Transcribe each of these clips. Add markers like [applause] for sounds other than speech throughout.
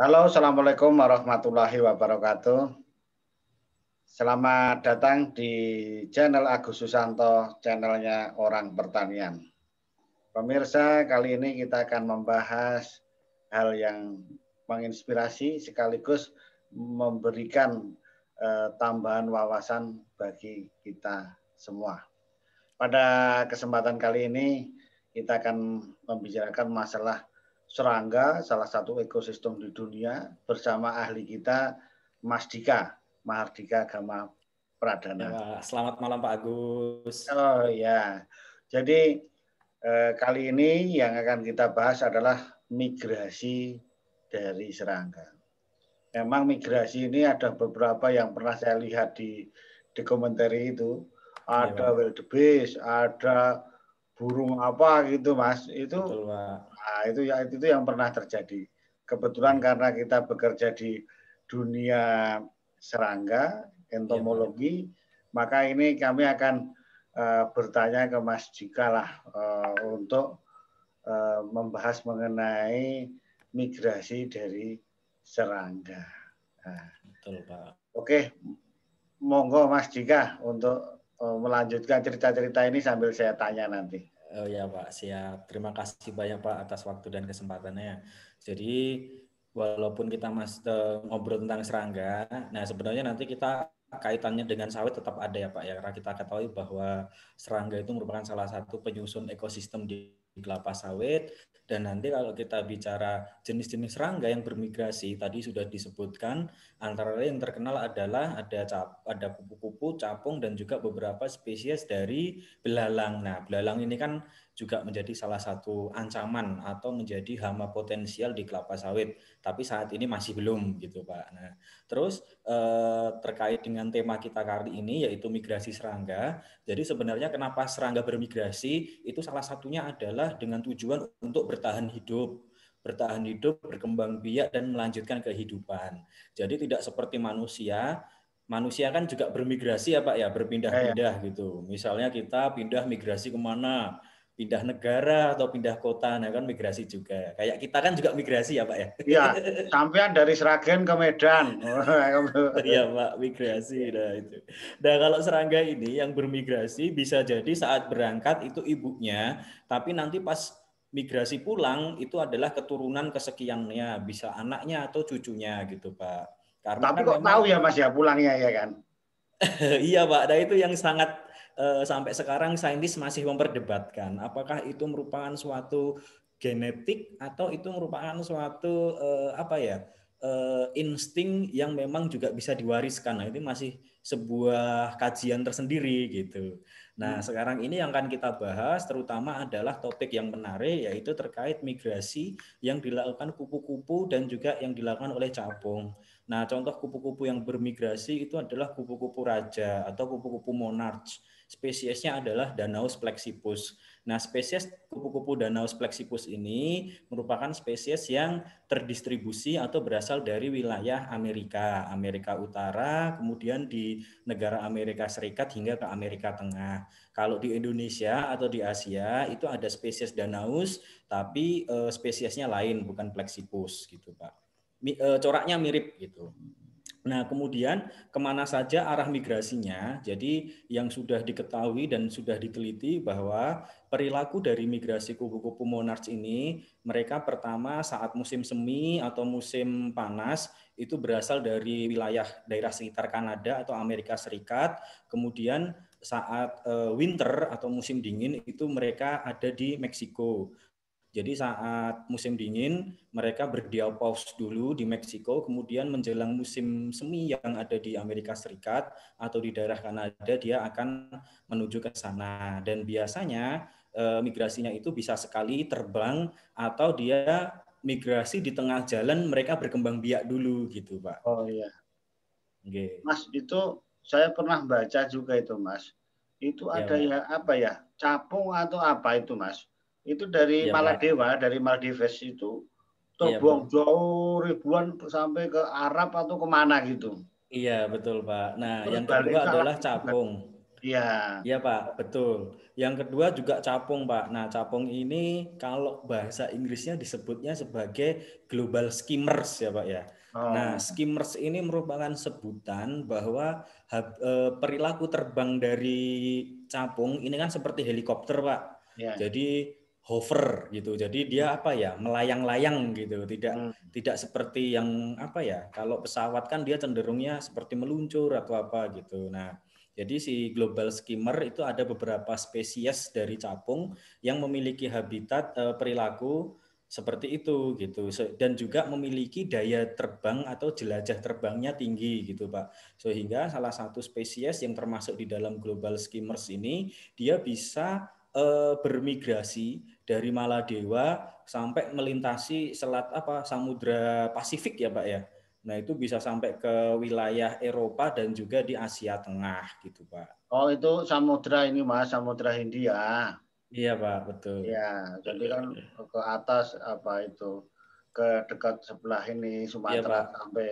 Halo, Assalamualaikum warahmatullahi wabarakatuh. Selamat datang di channel Agus Susanto, channelnya Orang Pertanian. Pemirsa, kali ini kita akan membahas hal yang menginspirasi sekaligus memberikan eh, tambahan wawasan bagi kita semua. Pada kesempatan kali ini, kita akan membicarakan masalah serangga salah satu ekosistem di dunia bersama ahli kita Mas Dika Mahardika Gama Pradana. Ya, selamat malam Pak Agus. Oh ya, jadi eh, kali ini yang akan kita bahas adalah migrasi dari serangga. Memang migrasi ini ada beberapa yang pernah saya lihat di di komentari itu. Iya, ada ya, wildebeest, ada burung apa gitu mas. Itu Betul, Nah, itu ya itu yang pernah terjadi. Kebetulan hmm. karena kita bekerja di dunia serangga, entomologi, ya. maka ini kami akan uh, bertanya ke Mas Jika lah uh, untuk uh, membahas mengenai migrasi dari serangga. Nah, Betul Pak. Oke, monggo Mas Jika untuk melanjutkan cerita-cerita ini sambil saya tanya nanti. Oh ya Pak, siap. Terima kasih banyak Pak atas waktu dan kesempatannya. Jadi walaupun kita mas eh, ngobrol tentang serangga, nah sebenarnya nanti kita kaitannya dengan sawit tetap ada ya Pak ya karena kita ketahui bahwa serangga itu merupakan salah satu penyusun ekosistem di kelapa sawit dan nanti kalau kita bicara jenis-jenis serangga yang bermigrasi tadi sudah disebutkan antara lain yang terkenal adalah ada cap, ada kupu-kupu, capung dan juga beberapa spesies dari belalang. Nah, belalang ini kan juga menjadi salah satu ancaman atau menjadi hama potensial di kelapa sawit. Tapi saat ini masih belum gitu Pak. Nah, terus eh, terkait dengan tema kita kali ini yaitu migrasi serangga. Jadi sebenarnya kenapa serangga bermigrasi itu salah satunya adalah dengan tujuan untuk bertahan hidup bertahan hidup, berkembang biak, dan melanjutkan kehidupan. Jadi tidak seperti manusia, manusia kan juga bermigrasi ya Pak ya, berpindah-pindah iya, iya. gitu. Misalnya kita pindah migrasi kemana, pindah negara atau pindah kota, nah kan migrasi juga. Kayak kita kan juga migrasi ya Pak ya? Iya, sampean dari Sragen ke Medan. [laughs] Iya Pak, migrasi. Nah itu. Nah kalau serangga ini yang bermigrasi bisa jadi saat berangkat itu ibunya, tapi nanti pas migrasi pulang itu adalah keturunan kesekiannya, bisa anaknya atau cucunya gitu Pak. Karena tapi kan kok memang... tahu ya Mas ya pulangnya ya kan? [laughs] iya Pak, nah itu yang sangat Eh, sampai sekarang saintis masih memperdebatkan apakah itu merupakan suatu genetik atau itu merupakan suatu uh, apa ya uh, insting yang memang juga bisa diwariskan. Nah, itu masih sebuah kajian tersendiri gitu. Nah, hmm. sekarang ini yang akan kita bahas terutama adalah topik yang menarik yaitu terkait migrasi yang dilakukan kupu-kupu dan juga yang dilakukan oleh capung. Nah, contoh kupu-kupu yang bermigrasi itu adalah kupu-kupu raja atau kupu-kupu monarch. Spesiesnya adalah Danaus plexippus Nah, spesies kupu-kupu Danaus plexippus ini merupakan spesies yang terdistribusi atau berasal dari wilayah Amerika, Amerika Utara, kemudian di negara Amerika Serikat hingga ke Amerika Tengah. Kalau di Indonesia atau di Asia itu ada spesies Danaus, tapi eh, spesiesnya lain, bukan plexipus gitu, Pak. Eh, coraknya mirip gitu. Nah, kemudian kemana saja arah migrasinya? Jadi yang sudah diketahui dan sudah diteliti bahwa perilaku dari migrasi kupu-kupu monarch ini, mereka pertama saat musim semi atau musim panas itu berasal dari wilayah daerah sekitar Kanada atau Amerika Serikat. Kemudian saat eh, winter atau musim dingin itu mereka ada di Meksiko. Jadi saat musim dingin, mereka berdiau paus dulu di Meksiko, kemudian menjelang musim semi yang ada di Amerika Serikat atau di daerah Kanada, dia akan menuju ke sana. Dan biasanya eh, migrasinya itu bisa sekali terbang atau dia migrasi di tengah jalan mereka berkembang biak dulu gitu, Pak. Oh iya. Okay. Mas itu saya pernah baca juga itu, Mas. Itu ya, ada ya apa ya? Capung atau apa itu, Mas? itu dari ya, Maladewa, ya. dari Maldives itu terbuang iya, ya, jauh ribuan sampai ke Arab atau kemana gitu. Iya betul Pak. Nah Terus yang kedua adalah capung. Iya. Iya Pak, betul. Yang kedua juga capung Pak. Nah capung ini kalau bahasa Inggrisnya disebutnya sebagai global skimmers ya Pak ya. Oh. Nah, skimmers ini merupakan sebutan bahwa e, perilaku terbang dari capung ini kan seperti helikopter, Pak. Ya. Jadi hover gitu. Jadi dia hmm. apa ya melayang-layang gitu. Tidak hmm. tidak seperti yang apa ya kalau pesawat kan dia cenderungnya seperti meluncur atau apa gitu. Nah jadi si global skimmer itu ada beberapa spesies dari capung yang memiliki habitat eh, perilaku seperti itu gitu dan juga memiliki daya terbang atau jelajah terbangnya tinggi gitu pak sehingga salah satu spesies yang termasuk di dalam global skimmers ini dia bisa eh, bermigrasi dari Maladewa sampai melintasi selat apa Samudra Pasifik ya Pak ya. Nah itu bisa sampai ke wilayah Eropa dan juga di Asia Tengah gitu Pak. Oh itu samudra ini Mas, samudra Hindia. Iya Pak, betul. Iya, jadi kan ke atas apa itu ke dekat sebelah ini Sumatera iya, sampai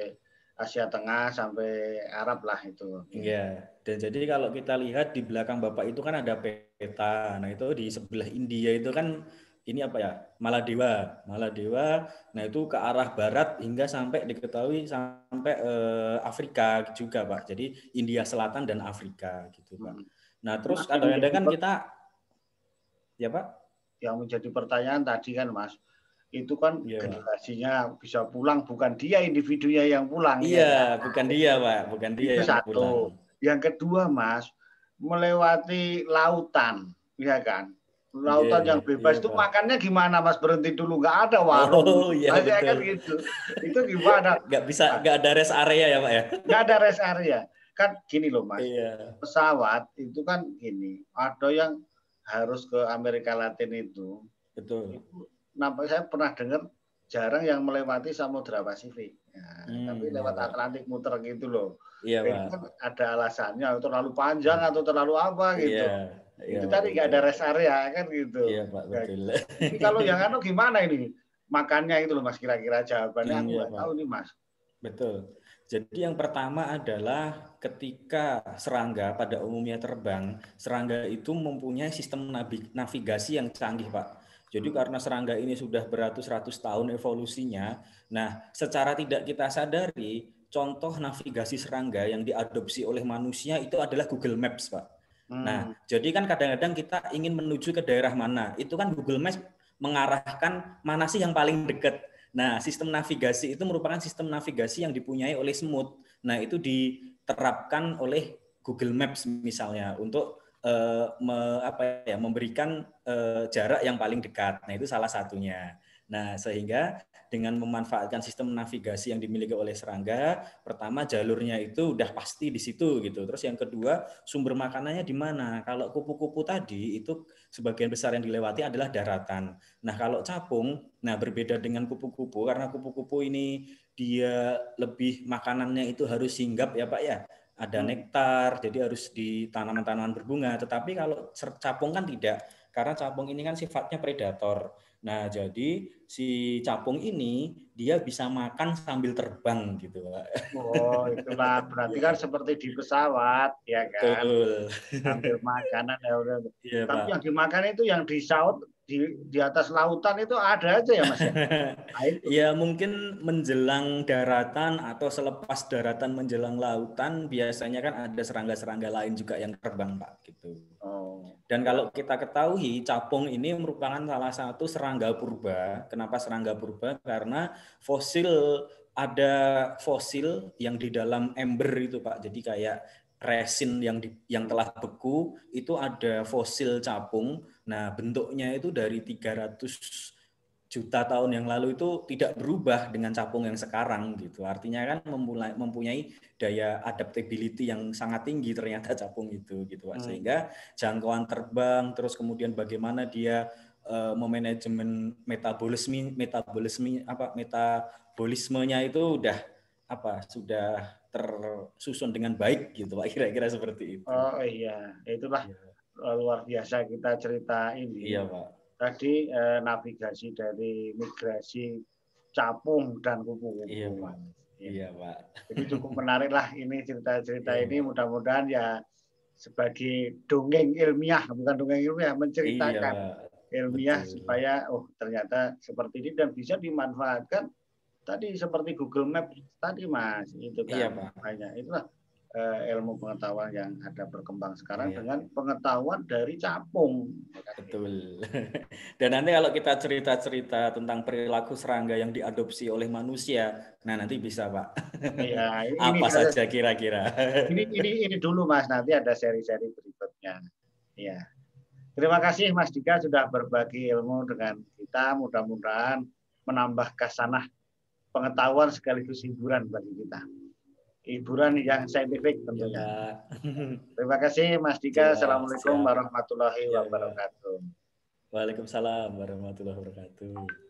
Asia Tengah sampai Arab lah itu. Iya. Dan jadi kalau kita lihat di belakang Bapak itu kan ada peta. Nah, itu di sebelah India itu kan ini apa ya? Maladewa. Maladewa. Nah, itu ke arah barat hingga sampai diketahui sampai uh, Afrika juga, Pak. Jadi India Selatan dan Afrika gitu, Pak. Hmm. Nah, terus kadang-kadang kan kita ya, Pak. Yang menjadi pertanyaan tadi kan, Mas itu kan yeah. generasinya bisa pulang bukan dia individunya yang pulang iya ya. Kan? bukan dia pak bukan dia itu yang satu pulang. yang kedua mas melewati lautan ya kan lautan yeah, yang bebas yeah, itu yeah. makannya gimana mas berhenti dulu nggak ada warung oh, yeah, kan betul. kan gitu itu gimana [laughs] nggak bisa nggak ada rest area ya pak ya nggak ada rest area kan gini loh mas yeah. pesawat itu kan gini ada yang harus ke Amerika Latin itu betul itu Nampaknya saya pernah dengar jarang yang melewati Samudra Pasifik. Ya, hmm. Tapi lewat Atlantik muter gitu loh. Iya, kan ada alasannya terlalu panjang atau terlalu apa gitu. Iya, itu iya, tadi nggak ada rest area kan gitu. Iya, Pak, nah, betul. Jadi kalau yang anu gimana ini? Makannya itu loh Mas kira-kira jawabannya iya, aku tahu nih Mas. Betul. Jadi yang pertama adalah ketika serangga pada umumnya terbang, serangga itu mempunyai sistem navigasi yang canggih, Pak jadi hmm. karena serangga ini sudah beratus-ratus tahun evolusinya, nah secara tidak kita sadari contoh navigasi serangga yang diadopsi oleh manusia itu adalah Google Maps, Pak. Hmm. Nah, jadi kan kadang-kadang kita ingin menuju ke daerah mana, itu kan Google Maps mengarahkan mana sih yang paling dekat. Nah, sistem navigasi itu merupakan sistem navigasi yang dipunyai oleh semut. Nah, itu diterapkan oleh Google Maps misalnya untuk uh, me, apa ya memberikan uh, jarak yang paling dekat. Nah, itu salah satunya. Nah, sehingga dengan memanfaatkan sistem navigasi yang dimiliki oleh serangga, pertama jalurnya itu udah pasti di situ gitu. Terus yang kedua, sumber makanannya di mana? Kalau kupu-kupu tadi itu sebagian besar yang dilewati adalah daratan. Nah, kalau capung, nah berbeda dengan kupu-kupu karena kupu-kupu ini dia lebih makanannya itu harus singgap ya Pak ya ada hmm. nektar, jadi harus di tanaman-tanaman berbunga. Tetapi kalau capung kan tidak, karena capung ini kan sifatnya predator. Nah, jadi si capung ini dia bisa makan sambil terbang gitu, Oh, itulah [laughs] berarti kan iya. seperti di pesawat, ya kan? Betul. Sambil makanan ya udah. Iya, Tapi Pak. yang dimakan itu yang disaut di di atas lautan itu ada aja ya mas ya? [laughs] ya? mungkin menjelang daratan atau selepas daratan menjelang lautan biasanya kan ada serangga-serangga lain juga yang terbang pak gitu. Oh. Dan kalau kita ketahui capung ini merupakan salah satu serangga purba. Kenapa serangga purba? Karena fosil ada fosil yang di dalam ember itu pak jadi kayak resin yang di, yang telah beku itu ada fosil capung. Nah, bentuknya itu dari 300 juta tahun yang lalu itu tidak berubah dengan capung yang sekarang gitu. Artinya kan mempunyai, mempunyai daya adaptability yang sangat tinggi ternyata capung itu gitu. Hmm. Sehingga jangkauan terbang terus kemudian bagaimana dia uh, memanajemen metabolisme metabolisme apa metabolismenya itu udah apa sudah tersusun dengan baik gitu Pak kira-kira seperti itu. Oh iya, itulah ya. luar biasa kita cerita ini. Iya Pak. Tadi eh, navigasi dari migrasi capung dan kupu-kupu. Iya Pak. Ya. Iya Pak. Jadi cukup menarik lah ini cerita-cerita iya, ini mudah-mudahan ya sebagai dongeng ilmiah bukan dongeng ilmiah menceritakan iya, ilmiah Betul. supaya oh ternyata seperti ini dan bisa dimanfaatkan tadi seperti Google Map tadi Mas itu kan iya, banyak itulah uh, ilmu pengetahuan yang ada berkembang sekarang iya. dengan pengetahuan dari capung. Betul. [laughs] Dan nanti kalau kita cerita-cerita tentang perilaku serangga yang diadopsi oleh manusia, nah nanti bisa Pak. Iya, ini [laughs] apa ini saja kira-kira. [laughs] Ini ini ini dulu Mas, nanti ada seri-seri berikutnya. Ya Terima kasih Mas Dika sudah berbagi ilmu dengan kita. Mudah-mudahan menambah kasanah pengetahuan sekaligus hiburan bagi kita. Hiburan yang saintifik tentunya. Ya. [laughs] Terima kasih Mas Dika. Ya, Assalamualaikum ya. warahmatullahi iya. wabarakatuh. Waalaikumsalam warahmatullahi wabarakatuh.